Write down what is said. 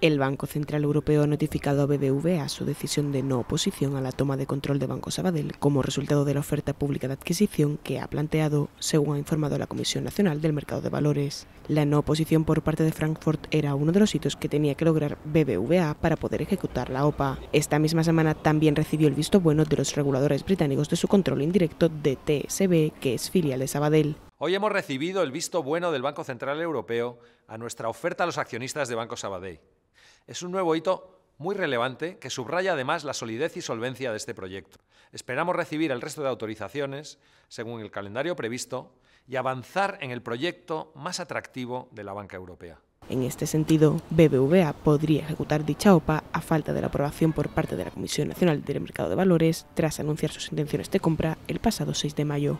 El Banco Central Europeo ha notificado a BBVA su decisión de no oposición a la toma de control de Banco Sabadell como resultado de la oferta pública de adquisición que ha planteado, según ha informado la Comisión Nacional del Mercado de Valores. La no oposición por parte de Frankfurt era uno de los hitos que tenía que lograr BBVA para poder ejecutar la OPA. Esta misma semana también recibió el visto bueno de los reguladores británicos de su control indirecto de TSB, que es filial de Sabadell. Hoy hemos recibido el visto bueno del Banco Central Europeo a nuestra oferta a los accionistas de Banco Sabadell es un nuevo hito muy relevante que subraya además la solidez y solvencia de este proyecto. Esperamos recibir el resto de autorizaciones según el calendario previsto y avanzar en el proyecto más atractivo de la banca europea. En este sentido, BBVA podría ejecutar dicha OPA a falta de la aprobación por parte de la Comisión Nacional del Mercado de Valores tras anunciar sus intenciones de compra el pasado 6 de mayo.